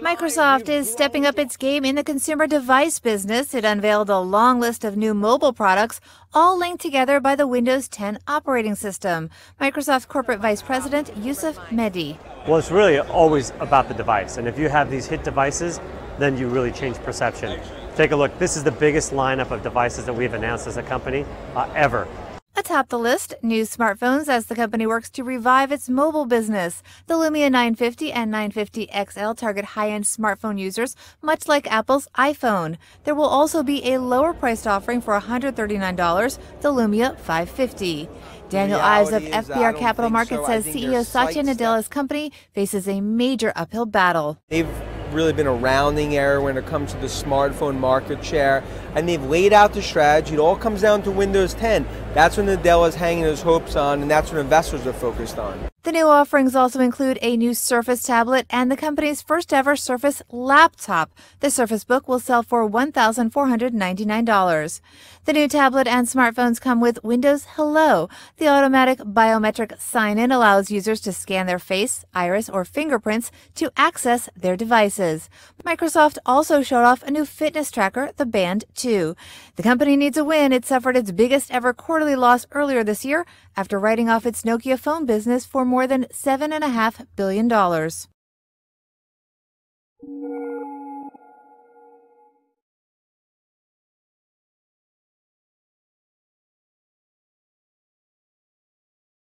Microsoft is stepping up its game in the consumer device business. It unveiled a long list of new mobile products, all linked together by the Windows 10 operating system. Microsoft Corporate Vice President Yusuf Mehdi. Well, it's really always about the device. And if you have these hit devices, then you really change perception. Take a look. This is the biggest lineup of devices that we've announced as a company uh, ever atop the list, new smartphones as the company works to revive its mobile business. The Lumia 950 and 950 XL target high-end smartphone users, much like Apple's iPhone. There will also be a lower-priced offering for $139, the Lumia 550. Daniel Ives of FBR Capital Markets so. says CEO Satya Nadella's Company faces a major uphill battle. They've really been a rounding error when it comes to the smartphone market share. And they've laid out the strategy. It all comes down to Windows 10. That's when Nadella is hanging his hopes on, and that's what investors are focused on. The new offerings also include a new Surface tablet and the company's first ever Surface laptop. The Surface Book will sell for $1,499. The new tablet and smartphones come with Windows Hello. The automatic biometric sign in allows users to scan their face, iris, or fingerprints to access their devices. Microsoft also showed off a new fitness tracker, the Band 2. The company needs a win. It suffered its biggest ever quarterly loss earlier this year after writing off its Nokia phone business for more more than $7.5 billion.